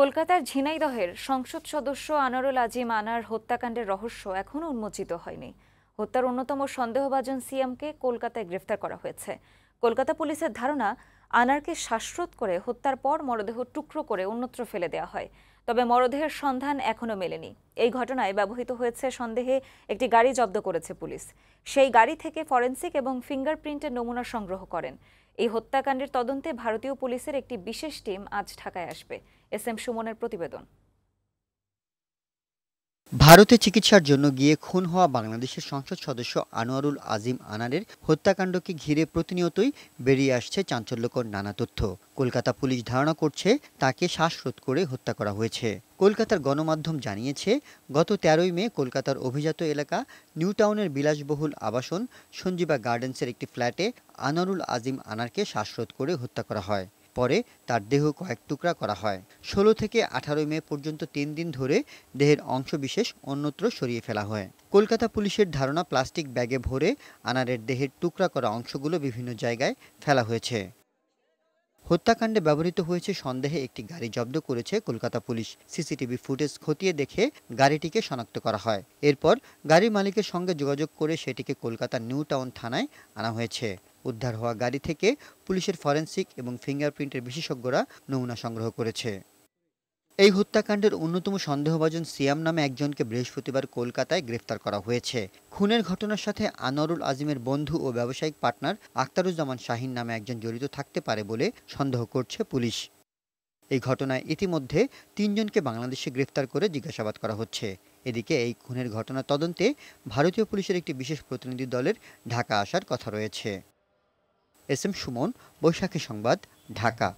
কলকাতার ঝিনাইদহের সংসদ সদস্য আনারুল আজিম আনার হত্যাকাণ্ডের রহস্য এখনও উন্মোচিত হয়নি হত্যার অন্যতম সন্দেহভাজন সিএমকে কলকাতায় গ্রেফতার করা হয়েছে কলকাতা পুলিশের ধারণা আনারকে শ্বাসরোধ করে হত্যার পর মরদেহ টুকরো করে অন্যত্র ফেলে দেওয়া হয় তবে মরদেহের সন্ধান এখনও মেলেনি এই ঘটনায় ব্যবহৃত হয়েছে সন্দেহে একটি গাড়ি জব্দ করেছে পুলিশ সেই গাড়ি থেকে ফরেন্সিক এবং ফিঙ্গারপ্রিন্টের নমুনা সংগ্রহ করেন এই হত্যাকাণ্ডের তদন্তে ভারতীয় পুলিশের একটি বিশেষ টিম আজ ঢাকায় আসবে এস এম সুমনের প্রতিবেদন ভারতে চিকিৎসার জন্য গিয়ে খুন হওয়া বাংলাদেশের সংসদ সদস্য আনোয়ারুল আজিম আনারের হত্যাকাণ্ডকে ঘিরে প্রতিনিয়তই বেরিয়ে আসছে চাঞ্চল্যকর নানা তথ্য কলকাতা পুলিশ ধারণা করছে তাকে শ্বাসরোধ করে হত্যা করা হয়েছে কলকাতার গণমাধ্যম জানিয়েছে গত তেরোই মে কলকাতার অভিজাত এলাকা নিউ টাউনের বিলাসবহুল আবাসন সঞ্জীবা গার্ডেন্সের একটি ফ্ল্যাটে আনোয়ারুল আজিম আনারকে শ্বাসরোধ করে হত্যা করা হয় পরে তার দেহ কয়েক টুকরা করা হয় ষোলো থেকে আঠারো মে পর্যন্ত তিন দিন ধরে দেহের অংশবিশেষ অন্যত্র সরিয়ে ফেলা হয় কলকাতা পুলিশের ধারণা প্লাস্টিক ব্যাগে ভরে আনারের দেহের টুকরা করা অংশগুলো বিভিন্ন জায়গায় ফেলা হয়েছে হত্যাকাণ্ডে ব্যবহৃত হয়েছে সন্দেহে একটি গাড়ি জব্দ করেছে কলকাতা পুলিশ সিসিটিভি ফুটেজ খতিয়ে দেখে গাড়িটিকে শনাক্ত করা হয় এরপর গাড়ির মালিকের সঙ্গে যোগাযোগ করে সেটিকে কলকাতা নিউ টাউন থানায় আনা হয়েছে উদ্ধার হওয়া গাড়ি থেকে পুলিশের ফরেন্সিক এবং ফিঙ্গারপ্রিন্টের বিশেষজ্ঞরা নমুনা সংগ্রহ করেছে এই হত্যাকাণ্ডের অন্যতম সন্দেহভাজন সিয়াম নামে একজনকে বৃহস্পতিবার কলকাতায় গ্রেফতার করা হয়েছে খুনের ঘটনার সাথে আনোয়ারুল আজিমের বন্ধু ও ব্যবসায়িক পার্টনার আক্তারুজ্জামান শাহিন নামে একজন জড়িত থাকতে পারে বলে সন্দেহ করছে পুলিশ এই ঘটনায় ইতিমধ্যে তিনজনকে বাংলাদেশে গ্রেফতার করে জিজ্ঞাসাবাদ করা হচ্ছে এদিকে এই খুনের ঘটনা তদন্তে ভারতীয় পুলিশের একটি বিশেষ প্রতিনিধি দলের ঢাকা আসার কথা রয়েছে এস এম সুমন বৈশাখী সংবাদ ঢাকা